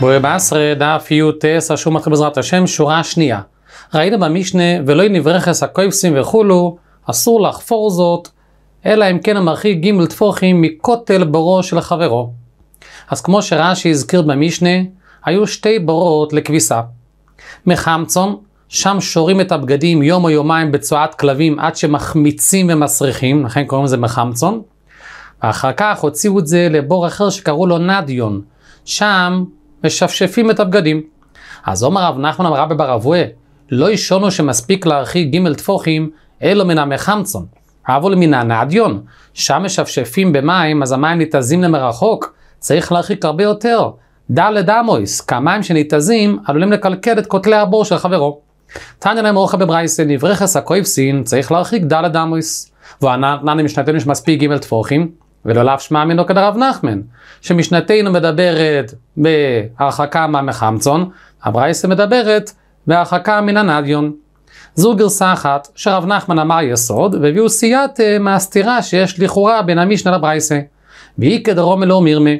בואי בעשרה דף י"ט אשור מתחיל בעזרת השם שורה שנייה. ראית במשנה ולא נברכס הקויפסים וכולו אסור לחפור זאת אלא אם כן המרחיק ג' טפוחים מכותל בורו של חברו. אז כמו שרש"י הזכיר במשנה היו שתי בורות לכביסה. מחמצון שם שורים את הבגדים יום או יומיים בצואת כלבים עד שמחמיצים ומסריחים לכן קוראים לזה מחמצון. ואחר כך הוציאו את זה לבור אחר שקראו לו נדיון. שם משפשפים את הבגדים. אז אומר רב נחמן אמר רבי בר אבוה, לא ישונו שמספיק להרחיק ג' טפוחים, אלא מן המחמצון. אבו למן הנדיון, שם משפשפים במים, אז המים ניתזים למרחוק, צריך להרחיק הרבה יותר. דלת אמויס, כמיים שניתזים עלולים לקלקל את כותלי הבור של חברו. תניא להם אורחה בברייסה, נברכס הכויבסין, צריך להרחיק דלת אמויס. וענן משנתנו שמספיק ג' טפוחים, ולא להפשמע ממנו כדרב נחמן, שמשנתנו מדברת בהרחקה מהמחמצון, הברייסה מדברת בהרחקה מן הנדיון. זו גרסה אחת שרב נחמן אמר יסוד, והביאו סייעת אה, מהסתירה שיש לכאורה בין המשנה לברייסה. והיא כדרום אלא מרמה.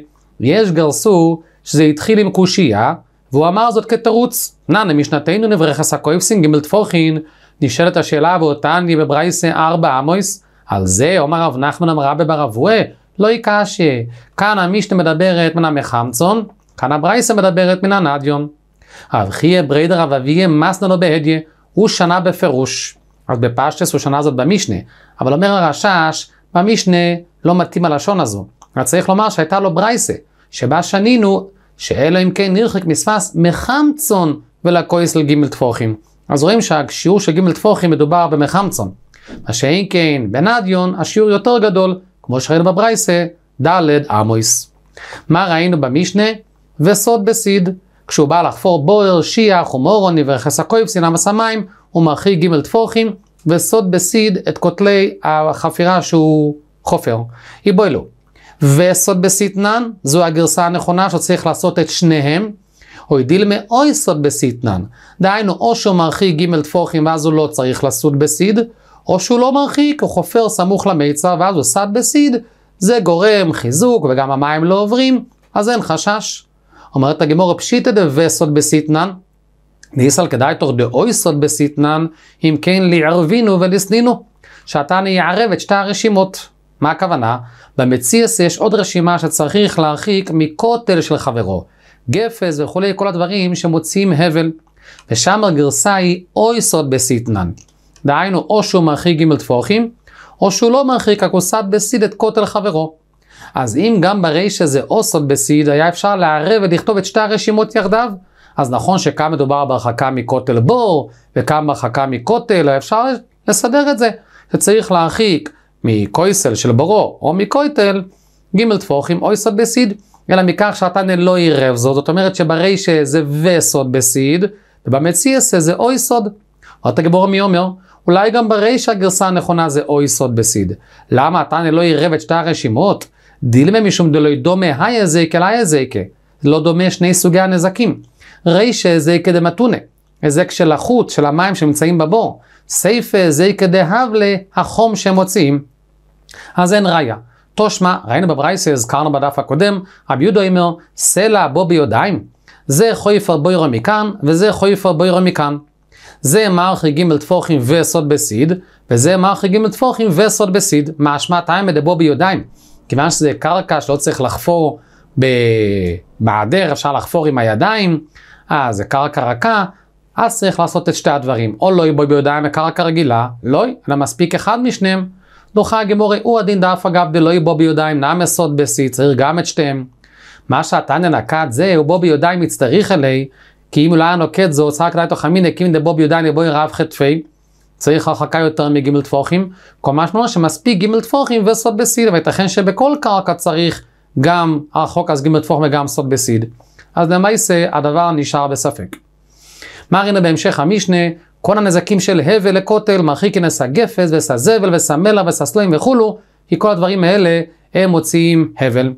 יש גרסו שזה התחיל עם קושייה, והוא אמר זאת כתירוץ. ננה משנתנו נברכס הקויפסין גימל תפוחין, נשאלת השאלה ואותה אני בברייסה ארבע עמויס. על זה אומר רב נחמן אמרה בברבואה, לא יקשה. כאן המשנה מדברת מן המחמצון, כאן הברייסה מדברת מן הנדיון. רב חייה בריידר רב אביה מסנה לו בהדיה, הוא שנה בפירוש. אז בפשטס הוא שנה זאת במשנה. אבל אומר הרשש, במשנה לא מתאים הלשון הזו. רק צריך לומר שהייתה לו ברייסה, שבה שנינו, שאלא אם כן נרחק מספס מחמצון ולקויס לגימל טפוחים. אז רואים שהשיעור של גימל טפוחים מדובר במחמצון. מה שאם כן, בנדיון השיעור יותר גדול, כמו שראינו בברייסה, דלת עמויס. מה ראינו במשנה? וסוד בסיד. כשהוא בא לחפור בורר, שיח ומורוני ורכס הקויב, סינם הסמיים, הוא מרחיק ג' טפוחים, וסוד בסיד את כותלי החפירה שהוא חופר. איבוילו. וסוד בסיטנן, זו הגרסה הנכונה שצריך לעשות את שניהם. או הדילמה מאוי סוד בסיטנן. דהיינו, או שהוא מרחיק ג' טפוחים ואז הוא לא צריך לסוד בסיד, או שהוא לא מרחיק, הוא חופר סמוך למיצר ואז הוא סד בסיד, זה גורם חיזוק וגם המים לא עוברים, אז אין חשש. אומרת הגמור פשיטא דבסות בסיטנן, דאיסל כדאיתור דאויסות בסיטנן, אם כן לערבינו ולסנינו, שאתה יערב את שתי הרשימות. מה הכוונה? במציאס יש עוד רשימה שצריך להרחיק מכותל של חברו. גפס וכולי, כל הדברים שמוציאים הבל. ושם הגרסה היא אויסות בסיטנן. דהיינו, או שהוא מרחיק ג' טפוחים, או שהוא לא מרחיק, רק הוא בסיד את כותל חברו. אז אם גם בריש הזה או בסיד, היה אפשר לערב ולכתוב את שתי הרשימות יחדיו, אז נכון שכאן מדובר בהרחקה מכותל בור, וכאן בהרחקה מכותל, אפשר לסדר את זה. שצריך להרחיק מקויסל של בורו, או מקויטל, ג' טפוחים או יסוד בסיד, אלא מכך שהתנא לא עירב זאת, זאת אומרת שברישה זה וסוד בסיד, ובמציאס זה או יסוד. אמרת תגבור מי אומר, אולי גם ברישא הגרסה הנכונה זה או יסוד בסיד. למה התנא לא עירב את שתי הרשימות? דילמה משום דלא דומה היי היזקה להיזקה. לא דומה שני סוגי הנזקים. רישא זקה דמתונה. הזק של החוט, של המים שנמצאים בבור. סייפה זקה דהבלה, החום שהם מוציאים. אז אין ראיה. תושמע, ראינו בברייסה, הזכרנו בדף הקודם, רבי יהודה אומר, סלע בו ביודעיים. זה חויפר בוירו מכאן, וזה חויפר בוירו מכאן. זה מערכי ג' טפוחים וסוד בסיד, וזה מערכי ג' טפוחים וסוד בסיד. משמע תיים מדבו ביודיים. כיוון שזה קרקע שלא צריך לחפור במעדר, אפשר לחפור עם הידיים, אה, זה קרקע רכה, אז צריך לעשות את שתי הדברים. או לא יבוא ביודעיה מקרקע רגילה, לא, אלא מספיק אחד משניהם. דוחה הגמורי, הוא הדין דאף אגב דלא יבוא ביודעיים, נעם סוד בסיד, צריך גם את שתיהם. מה שאתה נקט זה, הוא בו ביודעיים יצטריך אלי, כי אם הוא לא היה נוקט זו, צריך כדאי תוך המיניה, כי אם דבוב יודני בוי רב חטפי, צריך הרחקה יותר מגימל טפוחים, כל מה שאומר שמספיק גימל טפוחים וסוד בסיד, וייתכן שבכל קרקע צריך גם הרחוק אז גימל טפוח וגם סוד בסיד. אז למעשה הדבר נשאר בספק. מה ראינו בהמשך המשנה? כל הנזקים של הבל לכותל, מרחיקינס הגפס מלע וסמלה סלעים וכולו, כי כל הדברים האלה הם מוציאים הבל.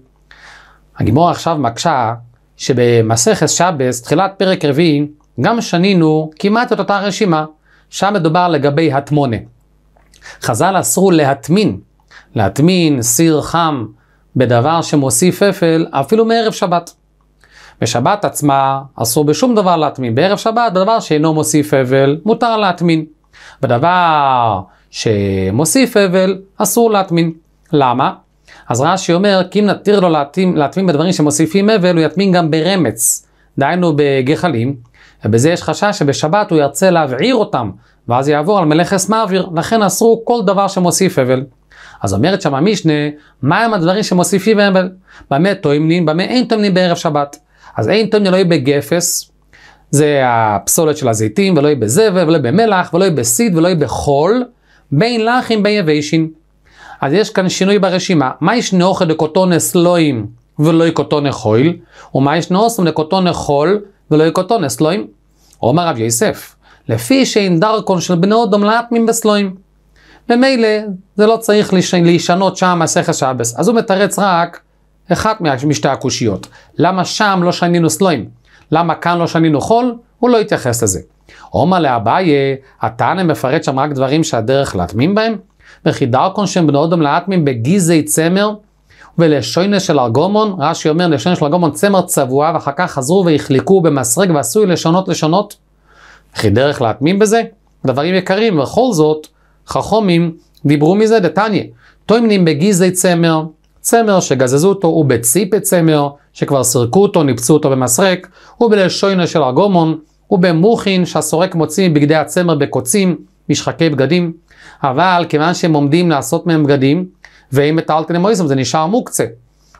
הגימור עכשיו מקשה שבמסכת שבס, תחילת פרק רביעי, גם שנינו כמעט את אותה רשימה. שם מדובר לגבי הטמונה. חז"ל אסרו להטמין, להטמין סיר חם בדבר שמוסיף אפל אפילו מערב שבת. בשבת עצמה אסור בשום דבר להטמין, בערב שבת בדבר שאינו מוסיף אבל מותר להטמין. בדבר שמוסיף אבל אסור להטמין. למה? אז רש"י אומר, כי אם נתיר לו להתאים, להתמין בדברים שמוסיפים הבל, הוא יטמין גם ברמץ, דהיינו בגחלים, ובזה יש חשש שבשבת הוא ירצה להבעיר אותם, ואז יעבור על מלאכס מעביר, לכן אסרו כל דבר שמוסיף הבל. אז אומרת שם המשנה, מהם הדברים שמוסיפים הבל? במה טוימנים, במה אין טוימנים בערב שבת. אז אין טוימנים לא יהיה בגפס, זה הפסולת של הזיתים, ולא יהיה בזבל, ולא יהיה במלח, ולא יהיה בסיד, ולא יהיה בחול, בין לחים בין יבשין. אז יש כאן שינוי ברשימה. מה ישנו אוכל לקוטון אסלואים ולא יקוטון אכול? ומה ישנו אוסם לקוטון אכול ולא יקוטון אסלואים? אומר רב יוסף, לפי שאין דרכון של בני אודום לאטמים בסלואים. ממילא זה לא צריך לש... להישנות שם מסכת שבס. אז הוא מתרץ רק אחת משתי הקושיות. למה שם לא שנינו סלואים? למה כאן לא שנינו חול? הוא לא התייחס לזה. עומר לאביי, התנא מפרט שם רק דברים שהדרך להטמין בהם? וכי דרכון שם בנו אדום לאטמים בגיזי צמר ולשוינה של ארגומון, רש"י אומר לשוינה של ארגומון צמר צבוע ואחר כך חזרו והחליקו במסרג ועשוי לשונות לשונות. וכי דרך להטמין בזה? דברים יקרים, וכל זאת חכומים דיברו מזה דתניה. טוימנים בגיזי צמר, צמר שגזזו אותו ובציפי צמר, שכבר סירקו אותו, ניפצו אותו במסרק, ובלשוינה של ארגומון, ובמוחין שהסורק מוציא מבגדי הצמר בקוצים, משחקי בגדים. אבל כיוון שהם עומדים לעשות מהם בגדים, ואם מטלטלים מויסם זה נשאר מוקצה.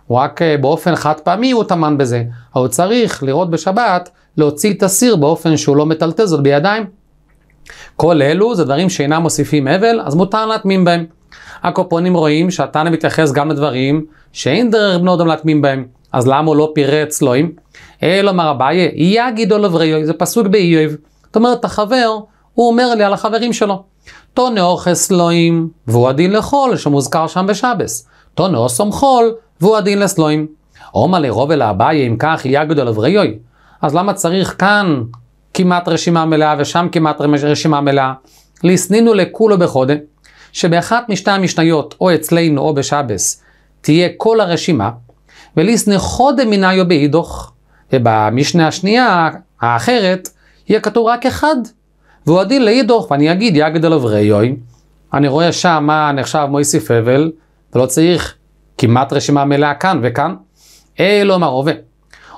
הוא רק אה, באופן חד פעמי הוא טמן בזה. אבל הוא צריך לראות בשבת, להוציא את הסיר באופן שהוא לא מטלטל זאת בידיים. כל אלו זה דברים שאינם מוסיפים הבל, אז מותר להטמין בהם. הקופונים רואים שהתנא מתייחס גם לדברים שאין דרך בני אדם להטמין בהם. אז למה הוא לא פירץ לוים? אלא אה, מר אביי, יגידו לבריו, זה פסוק באיוב. זאת אומרת, החבר, הוא אומר לי על החברים שלו. תונאוכס לואים, והוא הדין לחול, שמוזכר שם בשבס. תונאוסום חול, והוא הדין לסלואים. עומא לרוב אל אביי, אם כך, יהיה גדול לבריאוי. אז למה צריך כאן כמעט רשימה מלאה ושם כמעט רשימה מלאה? ליסנינו לכולו בחודם, שבאחת משתי המשניות, או אצלנו או בשבס, תהיה כל הרשימה, וליסני חודם מנאיו באידוך, ובמשנה השנייה, האחרת, יהיה כתוב רק אחד ואוהדי לאידוך, ואני אגיד יגד עליו ראיוי, אני רואה שם מה נחשב מויסי פבל, ולא צריך כמעט רשימה מלאה כאן וכאן. אלו אמר הווה.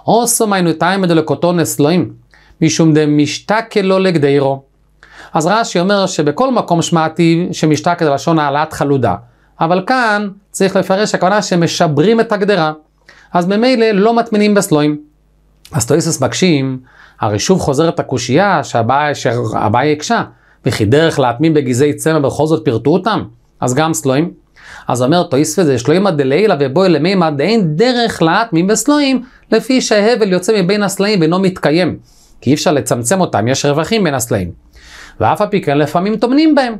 אוסו מיינותיים דלקותו נסלואים, משום דמשתקה לא לגדירו. אז רש"י אומר שבכל מקום שמעתי שמשתקה זה לשון העלאת חלודה, אבל כאן צריך לפרש הכוונה שמשברים את הגדרה, אז ממילא לא מטמינים בסלואים. אז טויסס מקשים הרי שוב חוזרת הקושייה שהבעיה הקשה, וכי דרך להטמין בגזעי צמא בכל זאת פירטו אותם? אז גם סלואים. אז אומר תויספי זה שלוימא דלעילא ובואי למימא דאין דרך להטמין בסלואים, לפי שההבל יוצא מבין הסלעים ואינו מתקיים. כי אי אפשר לצמצם אותם, יש רווחים בין הסלעים. ואף על פי כן לפעמים טומנים בהם.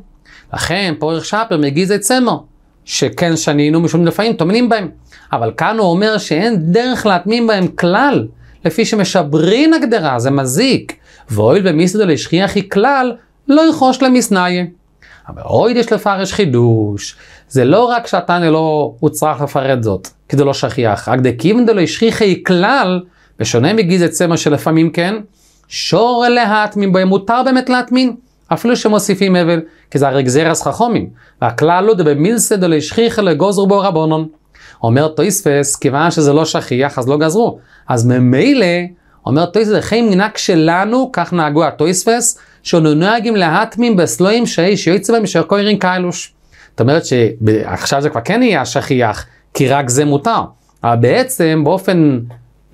לכן פורך שפר מגיזי צמא, שכן שנינו משום לפעמים טומנים בהם. אבל כאן הוא אומר שאין דרך להטמין בהם כלל. לפי שמשברין הגדרה, זה מזיק. ואויל במסדו לשכיח היא כלל, לא יחוש למסנאי. אבל אויד יש לפרש חידוש. זה לא רק שהתנא לא הוצרך לפרט זאת, כי זה לא שכיח, רק דקיבן דלא היא כלל, בשונה מגיז צמר שלפעמים כן, שור להט בהם, מותר באמת להטמין, אפילו שמוסיפים אבל, כי זה הרי גזירס חכומים, והכלל הוא דבמילסה דלא השכיחי לגוזר בו רבונון. אומר תויספס, כיוון שזה לא שכיח, אז לא גזרו. אז ממילא, אומר תויספס, חי מנהג שלנו, כך נהגו התויספס, שאנו נוהגים להטמין בסלואים שאיש יועצו בהם אשר כהרים כאלוש. זאת אומרת שעכשיו זה כבר כן יהיה השכיח, כי רק זה מותר. אבל בעצם, באופן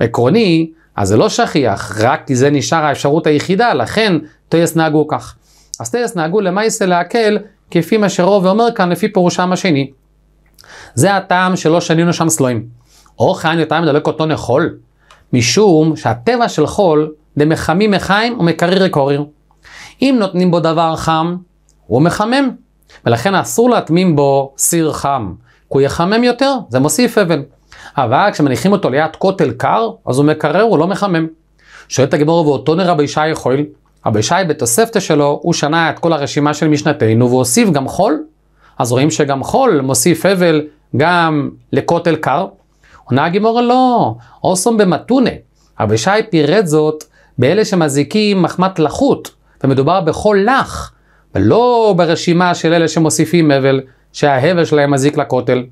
עקרוני, אז זה לא שכיח, רק כי זה נשאר האפשרות היחידה, לכן תויס נהגו כך. אז תויס נהגו למעשה להקל, כפי מה שרוב אומר כאן, לפי פירושם השני. זה הטעם שלא שנינו שם סלויים. אורך העין יותר מדבק אותו נחול, משום שהטבע של חול דמחמים מחיים ומקריר וקוריר. אם נותנים בו דבר חם, הוא מחמם, ולכן אסור להטמין בו סיר חם, כי הוא יחמם יותר, זה מוסיף אבן. אבל כשמניחים אותו ליד כותל קר, אז הוא מקרר, הוא לא מחמם. שואלת הגמור ואותו נראה רבי ישי חויל, רבי ישי בתוספתא שלו, הוא שנה את כל הרשימה של משנתנו והוסיף גם חול אז רואים שגם חול מוסיף הבל גם לכותל קר. עונה הגימורה לא, אוסום במתונה. רבי ישי פירט זאת באלה שמזיקים מחמת לחות, ומדובר בחול לח, ולא ברשימה של אלה שמוסיפים הבל, שההבל שלהם מזיק לכותל.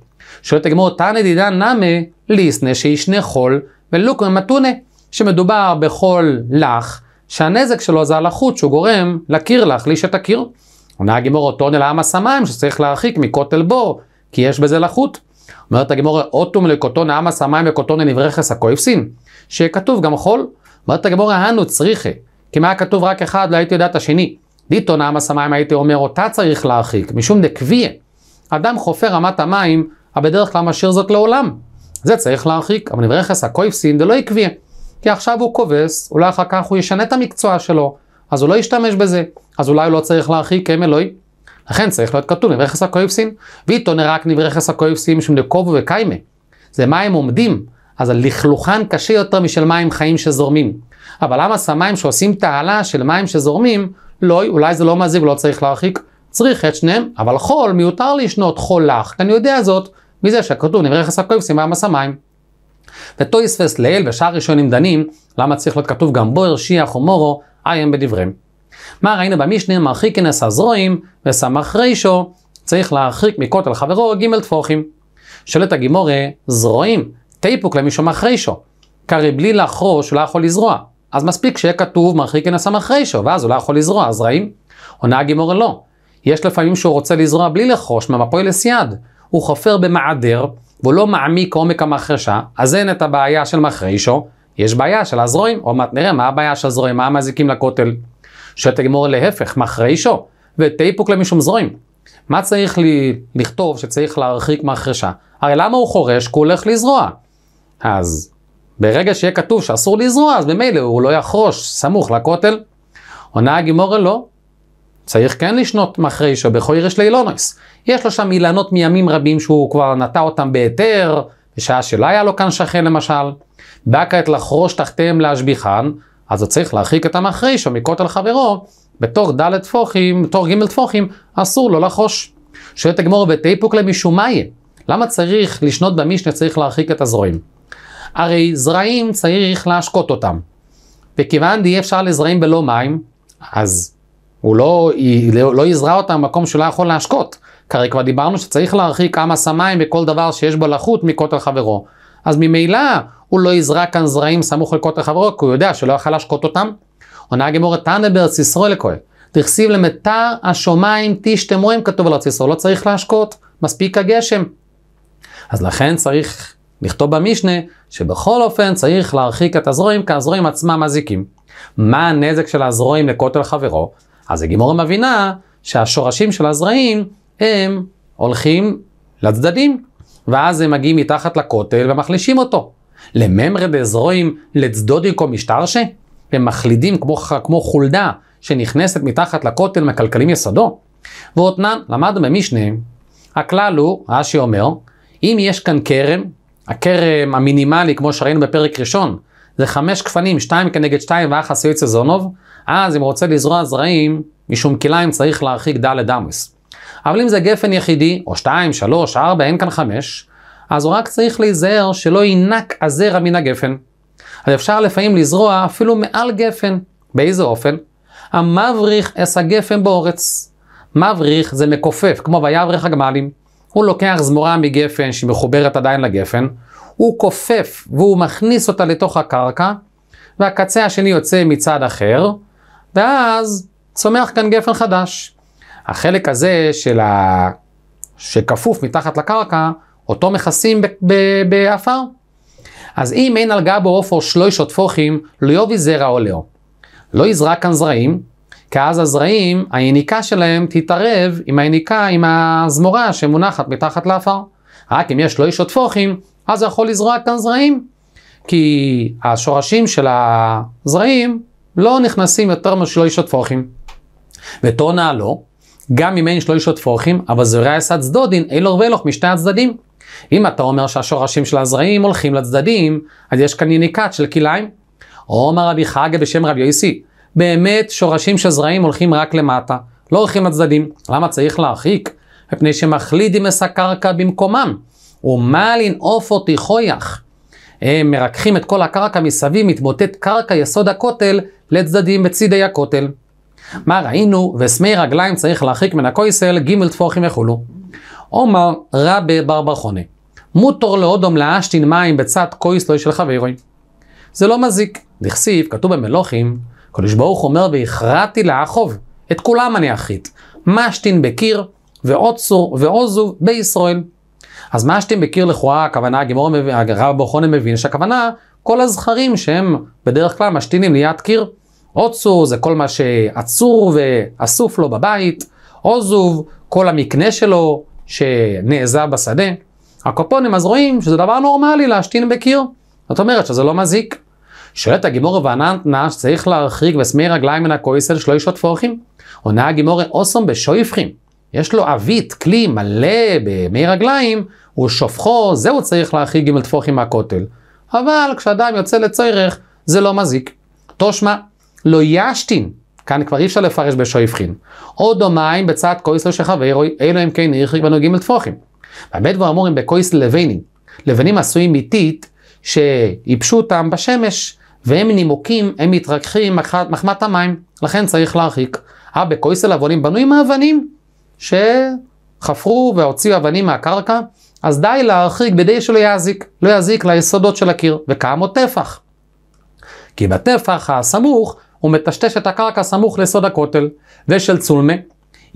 שואלת הגמור, תנא דידן נמי ליסנה שישנה חול ולוק ממתונה, שמדובר בחול לח, שהנזק שלו זה הלחות שהוא גורם לקיר לך, את הקיר. עונה הגמור אותו נלאה מס המים שצריך להרחיק מכותל בור, כי יש בזה לחות. אומרת הגמור, אוטום לקוטון העם הסמיים וקוטון לנברכס הכואבסין, שכתוב גם חול. אומרת הגמור, הנו צריכה, כי מה כתוב רק אחד, לא הייתי יודע את השני. דיטון העם המים הייתי אומר, אותה צריך להרחיק, משום דקביה. אדם חופר רמת המים, הבדרך כלל משאיר זאת לעולם. זה צריך להרחיק, אבל נברכס הכויפסין לא יקביה. כי עכשיו הוא כובס, אולי אחר כך הוא ישנה את המקצוע שלו, אז הוא לא ישתמש בזה. אז אולי הוא לא צריך להרחיק הם כן, אלוהי. לכן צריך להיות כתוב נברכס הקויפסין, ואיתו נרק נברכס הקויפסין דקובו וקיימה. זה מים עומדים, אז הלכלוכן קשה יותר משל מים חיים שזורמים. אבל למה סמיים שעושים תעלה של מים שזורמים, לא, אולי זה לא מזיק ולא צריך להרחיק, צריך את שניהם, אבל חול מיותר לשנות חול לך, אני יודע זאת מזה שכתוב נברכס הקויפסין מים הסמיים. וטויספס לאל ושאר ראשונים דנים, למה צריך להיות כתוב גם בו שיח ומורו, עיין בדבריהם. מה ראינו במשנה מרחיק כנס הזרועים וסמך רישו צריך להרחיק מכותל חברו ג' טפוחים. שואלת הגימורה זרועים תיפוק למשומח רישו. כרי בלי לחרוש הוא לא יכול לזרוע. אז מספיק שיהיה כתוב מרחיק כנס המח רישו ואז הוא לא יכול לזרוע אז רעים. עונה הגימורה לא. יש לפעמים שהוא רוצה לזרוע בלי לחרוש ממפוי לסייד. הוא חופר במעדר והוא לא מעמיק עומק המחרשה אז אין את הבעיה של מחרישו יש בעיה של הזרועים, עוד מעט נראה מה הבעיה של הזרועים, מה המזיקים לכותל. שואלת הגמור להפך, מחרי שו, ותאיפוק למשום זרועים. מה צריך לי לכתוב שצריך להרחיק מהחרשה? הרי למה הוא חורש? כי הוא הולך לזרוע. אז ברגע שיהיה כתוב שאסור לזרוע, אז ממילא הוא לא יחרוש סמוך לכותל. עונה הגימורה לא, צריך כן לשנות מאחרי בכל יש לאילונויס. יש לו שם אילנות מימים רבים שהוא כבר נטע אותם בהיתר, בשעה שלא היה לו כאן שכן למשל. דקה את לחרוש תחתיהם להשביחן, אז הוא צריך להרחיק את המחריש או מכותל חברו, בתור ד' טפוחים, בתור ג' טפוחים, אסור לו לחרוש. שואלת הגמור בתיפוק למשומאי, למה צריך לשנות במשנה צריך להרחיק את הזרועים? הרי זרעים צריך להשקות אותם. וכיוון די אפשר לזרעים בלא מים, אז הוא לא, לא, לא יזרע אותם במקום שהוא לא יכול להשקות. כרי כבר דיברנו שצריך להרחיק כמה סמיים וכל דבר שיש בו לחות מכותל חברו. אז ממילא הוא לא יזרע כאן זרעים סמוך לכותל חברו, כי הוא יודע שלא יכל להשקות אותם. עונה הגמורת תנא בארץ ישראל לכהן. תכסיב למטר השמיים תשתמוהם כתוב על ארץ ישראל, לא צריך להשקות, מספיק הגשם. אז לכן צריך לכתוב במשנה שבכל אופן צריך להרחיק את הזרועים, כי הזרועים עצמם מזיקים. מה הנזק של הזרועים לכותל חברו? אז הגימורה מבינה שהשורשים של הזרעים הם הולכים לצדדים, ואז הם מגיעים מתחת לכותל ומחלישים אותו. לממרי דזרועים לצדודיקו משטרשה? הם מחלידים כמו, כמו חולדה שנכנסת מתחת לכותל מקלקלים יסודו? ואותנן, למדנו במשנה, הכלל הוא, רש"י אומר, אם יש כאן כרם, הכרם המינימלי, כמו שראינו בפרק ראשון, זה חמש כפנים, שתיים כנגד שתיים, ואחס יוצא זונוב, אז אם הוא רוצה לזרוע זרעים, משום כליים צריך להרחיק דלת אמוס. אבל אם זה גפן יחידי, או שתיים, שלוש, ארבע, אין כאן חמש, אז הוא רק צריך להיזהר שלא יינק הזרע מן הגפן. אז אפשר לפעמים לזרוע אפילו מעל גפן. באיזה אופן? המבריך אס הגפן באורץ. מבריך זה מכופף, כמו ויברך הגמלים. הוא לוקח זמורה מגפן שמחוברת עדיין לגפן, הוא כופף והוא מכניס אותה לתוך הקרקע, והקצה השני יוצא מצד אחר, ואז צומח כאן גפן חדש. החלק הזה של ה... שכפוף מתחת לקרקע, אותו מכסים באפר? אז אם אין על גבו עופר שלושות פוחים, לא יובי זרע עולהו. לא יזרע כאן זרעים, כי אז הזרעים, היניקה שלהם תתערב עם היניקה, עם הזמורה שמונחת מתחת לאפר. רק אם יש שלושות פוחים, אז הוא יכול לזרוע כאן זרעים. כי השורשים של הזרעים לא נכנסים יותר משלושות פוחים. וטונה לא, גם אם אין שלושות פורחים, אבל זרע זדודין, אין לו ולוך משתי הצדדים. אם אתה אומר שהשורשים של הזרעים הולכים לצדדים, אז יש כאן יניקת של כלאיים. אומר רבי חגה בשם רבי יוסי, באמת שורשים של זרעים הולכים רק למטה, לא הולכים לצדדים. למה צריך להרחיק? מפני שמחליד ימס הקרקע במקומם, ומלין עופו תיכויח. הם מרככים את כל הקרקע מסביב, מתמוטט קרקע יסוד הכותל לצדדים בצידי הכותל. מה ראינו? וסמי רגליים צריך להרחיק מן הכויסל, ג' טפוחים וכולו. עומר רבי בר בר ברכונה, מותור לאודום לאשתין מים בצד כויס לא של חברוי. זה לא מזיק. דכסיף, כתוב במלוכים, קדוש ברוך אומר והכרעתי לאחוב, את כולם אני אחית. משתין בקיר ועוצור ועוזוב בישראל. אז משתין בקיר לכאורה, הכוונה, הגמור, הרב בר ברכונה מבין שהכוונה, כל הזכרים שהם בדרך כלל משתינים ליד קיר. עוצור זה כל מה שעצור ואסוף לו בבית, עוזוב, כל המקנה שלו, שנעזב בשדה, הקופונים אז רואים שזה דבר נורמלי להשתין בקיר. זאת אומרת שזה לא מזיק. שואלת הגימור ועננה שצריך להרחיק ושמי רגליים מן הכויסל שלא ישטוף פורחים. עונה הגימור אוסום בשויפחים. יש לו עווית, כלי מלא במי רגליים, הוא שופכו, זה הוא צריך להרחיק ג' עם הכותל. אבל כשאדם יוצא לצורך, זה לא מזיק. תושמע, לא ישתין כאן כבר אי אפשר לפרש בשו הבחין. או דומיים בצד כויס לא שחבר, אלו הם כן נרחיק בנו ג' טפוחים. באמת כבר אמורים בכויס לבנים. לבנים עשויים מיתית, שייבשו אותם בשמש, והם נימוקים, הם מתרככים מחמת המים, לכן צריך להרחיק. אה, בכויס אל עוונים בנוי מאבנים, שחפרו והוציאו אבנים מהקרקע, אז די להרחיק בדי שלא יזיק, לא יזיק ליסודות של הקיר, וקם עוד טפח. כי בטפח הסמוך ומטשטש את הקרקע סמוך לסוד הכותל. ושל צולמה,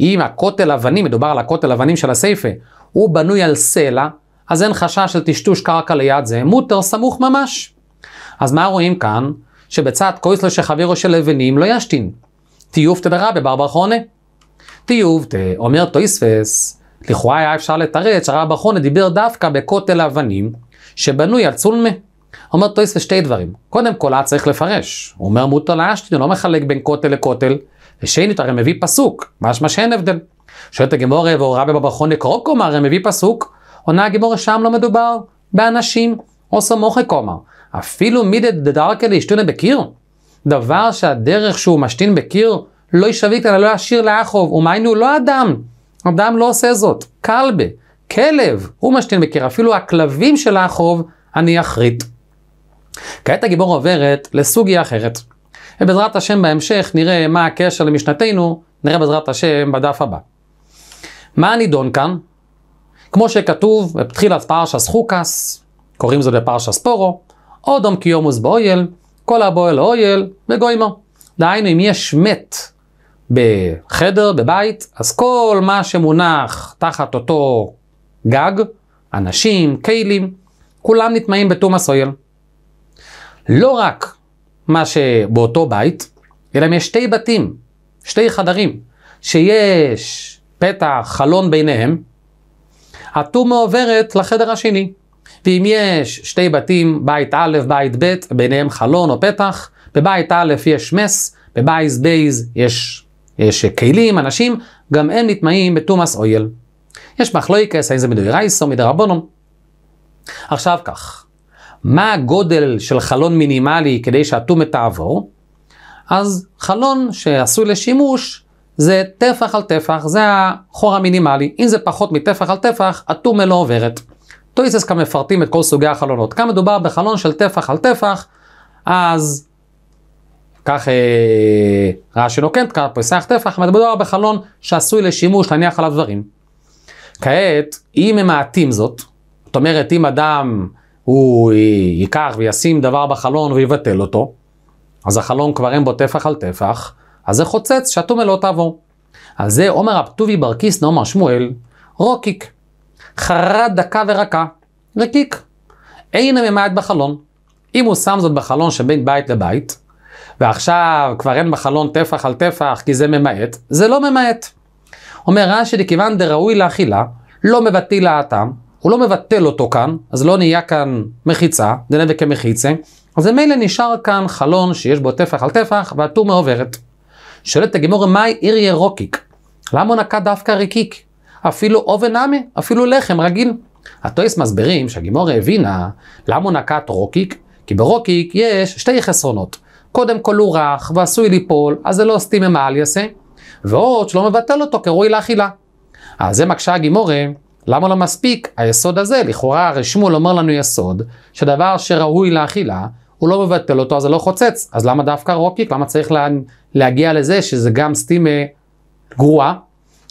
אם הכותל אבנים, מדובר על הכותל אבנים של הסייפה, הוא בנוי על סלע, אז אין חשש של טשטוש קרקע ליד זה, מוטר סמוך ממש. אז מה רואים כאן? שבצד קויסלו שחבירו של לבנים לא ישתין. טיובטה דרבה בר ברכונה. טיובטה, אומר טויספס, לכאורה היה אפשר לתרץ בר חונה דיבר דווקא בכותל אבנים, שבנוי על צולמה. אומר טויס ושתי דברים. קודם כל, היה צריך לפרש. הוא אומר מוטל אשתין, הוא לא מחלק בין כותל לכותל. ושנית, הרי מביא פסוק, משמע שאין הבדל. שואלת הגמורה, והוא רבי בברכון לקרוא קומה, הרי מביא פסוק. עונה הגמורה, שם לא מדובר באנשים, או סמוכי קומה. אפילו מידא דדרקא לאשתונה בקיר. דבר שהדרך שהוא משתין בקיר, לא ישביק אלא לא ישיר לאחוב. ומיינו, לא אדם. אדם לא עושה זאת. כלבה, כלב, הוא משתין בקיר. אפילו הכלבים של האחוב, אני אחריט. כעת הגיבור עוברת לסוגיה אחרת. ובעזרת השם בהמשך נראה מה הקשר למשנתנו, נראה בעזרת השם בדף הבא. מה הנידון כאן? כמו שכתוב בתחילת פרשס חוקס, קוראים זה בפרשס פורו, אודום קיומוס באויל, כל הבועל לאויל וגוימו. דהיינו אם יש מת בחדר, בבית, אז כל מה שמונח תחת אותו גג, אנשים, כלים, כולם נטמעים בתומאס אויל. לא רק מה שבאותו בית, אלא אם יש שתי בתים, שתי חדרים, שיש פתח, חלון ביניהם, הטומה עוברת לחדר השני. ואם יש שתי בתים, בית א', בית ב', ביניהם חלון או פתח, בבית א' יש מס, בבייס בייז יש, יש כלים, אנשים, גם הם נטמעים בתומאס אויל. יש מחלוקס, האם זה מדוירייס או מדרבונום. עכשיו כך, מה הגודל של חלון מינימלי כדי שהטומא תעבור, אז חלון שעשוי לשימוש זה טפח על טפח, זה החור המינימלי. אם זה פחות מטפח על טפח, הטומא לא עוברת. טויסס כאן מפרטים את כל סוגי החלונות. כאן מדובר בחלון של טפח על טפח, אז כך אה, רעשי נוקנט, כך פריסח טפח, מדובר בחלון שעשוי לשימוש, להניח עליו דברים. כעת, אם ממעטים זאת, זאת אומרת, אם אדם הוא ייקח וישים דבר בחלון ויבטל אותו, אז החלון כבר אין בו טפח על טפח, אז זה חוצץ, שתומה לא תעבור. על זה עומר הפטובי כיסנא אומר שמואל, רוקיק, חרה דקה ורקה, רקיק, אין הממעט בחלון. אם הוא שם זאת בחלון שבין בית לבית, ועכשיו כבר אין בחלון טפח על טפח כי זה ממעט, זה לא ממעט. אומר רש"י, כיוון דראוי לאכילה, לא מבטיל הטעם, הוא לא מבטל אותו כאן, אז לא נהיה כאן מחיצה, דנבי כמחיצה, אז ממילא נשאר כאן חלון שיש בו טפח על טפח, והטומאה עוברת. שואלת הגימור, מהי עיר ירוקיק? למה הוא נקע דווקא ריקיק? אפילו אובן נמי, אפילו לחם רגיל. הטויס מסבירים שהגימור הבינה למה הוא נקע רוקיק, כי ברוקיק יש שתי חסרונות. קודם כל הוא רך ועשוי ליפול, אז זה לא סטימה מעל יעשה, ועוד שלא מבטל אותו כראוי לאכילה. אז זה מקשה הגימורה למה לא מספיק היסוד הזה? לכאורה הרי שמואל אומר לנו יסוד, שדבר שראוי לאכילה, הוא לא מבטל אותו, אז זה לא חוצץ. אז למה דווקא רוקיק? למה צריך לה, להגיע לזה שזה גם סטימה גרועה?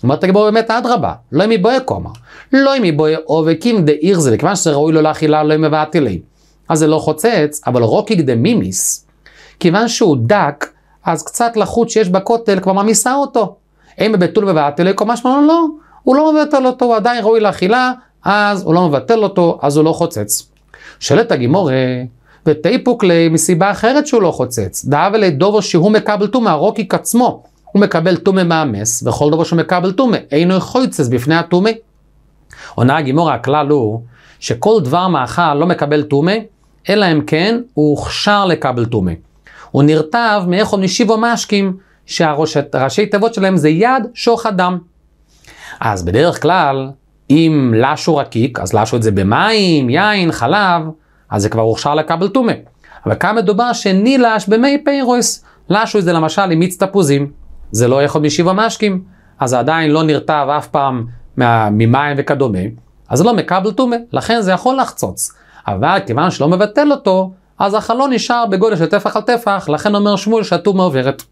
אומרת הגיבור באמת, אדרבה, לא אם יבואה כומר. לא אם יבואה עובקים דאיר זה, מכיוון שזה ראוי לו לאכילה, לא אם מבעטלי. אז זה לא חוצץ, אבל רוקיק דה מימיס, כיוון שהוא דק, אז קצת לחוץ שיש בכותל כבר ממיסה אותו. אם בבתול ובעטלי, כלומר משמעון לא. הוא לא מבטל אותו, הוא עדיין ראוי לאכילה, אז הוא לא מבטל אותו, אז הוא לא חוצץ. שואלת הגימורה, ותיפוק ליה מסיבה אחרת שהוא לא חוצץ. דאב אלי דובו שהוא מקבל טומא, הרוקיק עצמו. הוא מקבל טומא מאמס, וכל דובו שהוא מקבל טומא, אינו חוצץ בפני הטומא. עונה הגימורה, הכלל הוא, שכל דבר מאכל לא מקבל טומא, אלא אם כן הוא הוכשר לקבל טומא. הוא נרטב מאיכון משיבו משקים, שהראשי תיבות שלהם זה יד שוך אדם. אז בדרך כלל, אם לשו רקיק, אז לשו את זה במים, יין, חלב, אז זה כבר הוכשר לכבל טומא. אבל כאן מדובר שני לש במי פיירוס, לשו את זה למשל עם מיץ תפוזים, זה לא יכול משיבה משקים, אז זה עדיין לא נרטב אף פעם מה, ממים וכדומה, אז זה לא מכבל טומא, לכן זה יכול לחצוץ. אבל כיוון שלא מבטל אותו, אז החלון נשאר בגודל של טפח על טפח, לכן אומר שמואל שהטומא עוברת.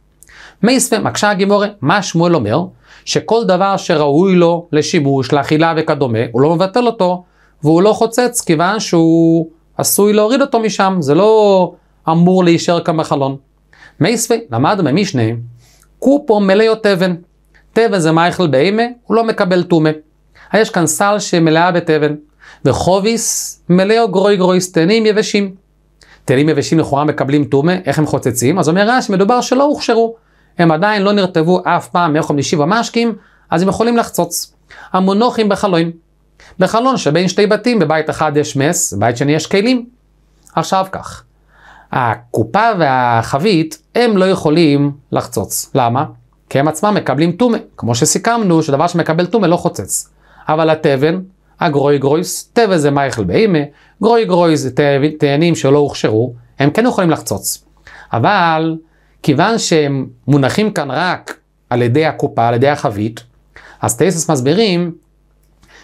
מי מייספה, מקשה הגימורי, מה שמואל אומר? שכל דבר שראוי לו לשימוש, לאכילה וכדומה, הוא לא מבטל אותו, והוא לא חוצץ, כיוון שהוא עשוי להוריד אותו משם, זה לא אמור להישאר כמחלון. מייסווי, למד ממשנה, קופו מלאו תבן. תבן זה מייכל באימה, הוא לא מקבל טומה. יש כאן סל שמלאה בתבן, וחוביס מלאו גרוי גרוי סטנים יבשים. תלים יבשים לכאורה מקבלים טומה, איך הם חוצצים? אז אומר רש"י, מדובר שלא הוכשרו. הם עדיין לא נרטבו אף פעם מ-50 המשקים, אז הם יכולים לחצוץ. המונוחים בחלון. בחלון שבין שתי בתים, בבית אחד יש מס, בבית שני יש כלים. עכשיו כך, הקופה והחבית, הם לא יכולים לחצוץ. למה? כי הם עצמם מקבלים טומא. כמו שסיכמנו, שדבר שמקבל טומא לא חוצץ. אבל התבן, הגרוי גרויס, תבן זה מייכל באימה, גרוי גרויס זה תאנים שלא הוכשרו, הם כן יכולים לחצוץ. אבל כיוון שהם מונחים כאן רק על ידי הקופה, על ידי החבית, אז טייסס מסבירים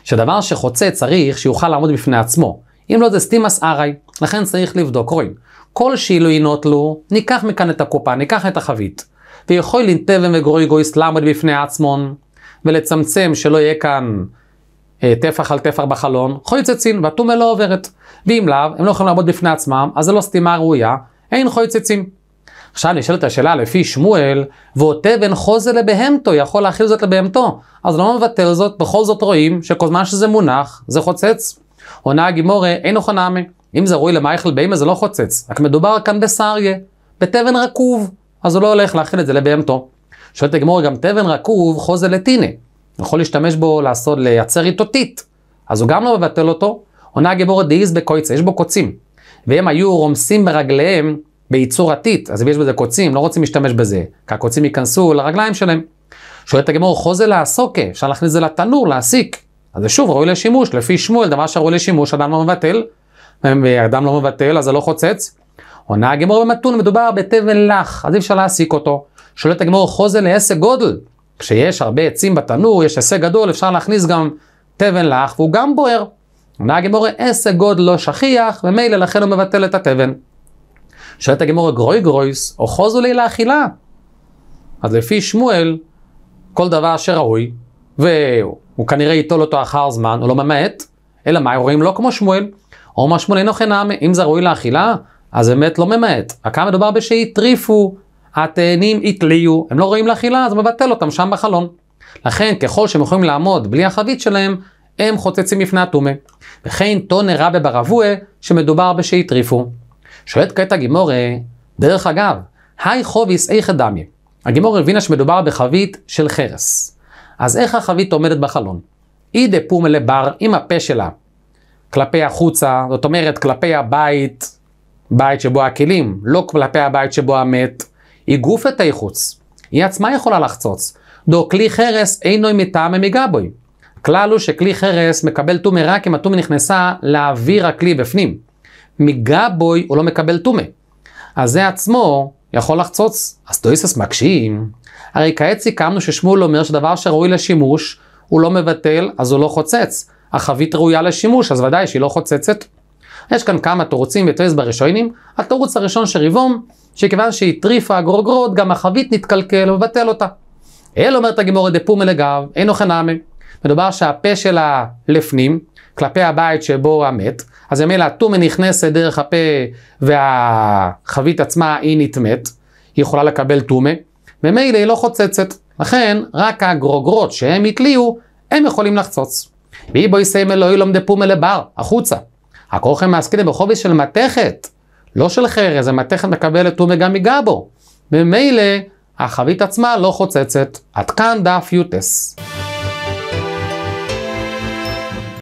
שדבר שחוצה צריך שיוכל לעמוד בפני עצמו. אם לא זה סטימאס ארעי, לכן צריך לבדוק. רואים, כל שילוי נוטלו, ניקח מכאן את הקופה, ניקח את החבית. ויכול לנתבן וגרוי גויס לעמוד בפני עצמון, ולצמצם שלא יהיה כאן אה, טפח על טפח בחלון, חוי צצין, והטומל לא עוברת. ואם לאו, הם לא יכולים לעמוד בפני עצמם, אז זה לא סטימה ראויה, אין חוי צצין. עכשיו נשאלת השאלה לפי שמואל, ואותבן חוזה לבהמתו, יכול להכיל זאת לבהמתו. אז לא מבטל זאת, בכל זאת רואים שכל זמן שזה מונח, זה חוצץ. עונה הגימורה, אין חונמי. אם זה ראוי למייכל בהמה זה לא חוצץ, רק מדובר כאן בסריה, בתבן רקוב, אז הוא לא הולך להכיל את זה לבהמתו. שואלת הגמור, גם תבן רקוב חוזה לטינא, יכול להשתמש בו לעשות, לייצר איתו טיט. אז הוא גם לא מבטל אותו. עונה הגימור דאיז בקויצה, יש בו קוצים. והם היו רומסים ברגליהם ביצור עתיד, אז אם יש בזה קוצים, לא רוצים להשתמש בזה, כי הקוצים ייכנסו לרגליים שלהם. שואלת הגמור, חוזה לעסוקה, אפשר להכניס את זה לתנור, להסיק. אז זה שוב ראוי לשימוש, לפי שמואל, דבר שראוי לשימוש, אדם לא מבטל. אדם לא מבטל, אז זה לא חוצץ. עונה הגמור במתון, מדובר בתבן לח, אז אי אפשר להסיק אותו. שואלת הגמור, חוזה להישג גודל. כשיש הרבה עצים בתנור, יש הישג גדול, אפשר להכניס גם תבן לח, והוא גם בוער. עונה הגמור, הישג גודל לא שכיח, ומילא לכן הוא מבטל את התבן. שואלת הגמור גרוי גרויס, אוחוזו לי לאכילה. אז לפי שמואל, כל דבר שראוי, והוא כנראה ייטול אותו אחר זמן, הוא לא ממעט, אלא מה, רואים לא כמו שמואל. או מה שמואל אינו חינמי, כן אם זה ראוי לאכילה, אז באמת לא ממעט. רק כאן מדובר בשהטריפו, התאנים התליו, הם לא ראויים לאכילה, אז מבטל אותם שם בחלון. לכן, ככל שהם יכולים לעמוד בלי החבית שלהם, הם חוצצים לפני הטומא. וכן טונה רבה ברבוה, שמדובר בשהטריפו. שואלת כעת הגימורה, דרך אגב, היי חוביס איכא דמיה. הגימורה הבינה שמדובר בחבית של חרס. אז איך החבית עומדת בחלון? אי דפום לבר עם הפה שלה כלפי החוצה, זאת אומרת כלפי הבית, בית שבו הכלים, לא כלפי הבית שבו המת, היא גופת היחוץ. היא עצמה יכולה לחצוץ. דו כלי חרס אינו מטעם מגבוי. כלל הוא שכלי חרס מקבל טומא רק אם הטומא נכנסה לאוויר הכלי בפנים. מגבוי הוא לא מקבל טומא. אז זה עצמו יכול לחצוץ. אז דויסס מקשים. הרי כעת סיכמנו ששמואל אומר שדבר שראוי לשימוש, הוא לא מבטל, אז הוא לא חוצץ. החבית ראויה לשימוש, אז ודאי שהיא לא חוצצת. יש כאן כמה תורצים וטויס בראשונים. התורץ הראשון של ריבום, שכיוון שהטריפה הגרוגרות, גם החבית נתקלקל ומבטל אותה. אל אומרת הגמורת דפומה לגב, אינו חנמי. מדובר שהפה שלה לפנים, כלפי הבית שבו המת, אז ממילא הטומה נכנסת דרך הפה והחבית עצמה היא נטמאת, היא יכולה לקבל טומה, ומילא היא לא חוצצת. לכן רק הגרוגרות שהם התליעו, הם יכולים לחצוץ. ואי בו יסיים אלוהי לומדי פומה לבר, החוצה. הכורכם מעסקינים בחובי של מתכת, לא של חרז, המתכת מקבלת טומה גם מגבו. ממילא החבית עצמה לא חוצצת. עד כאן דף יוטס.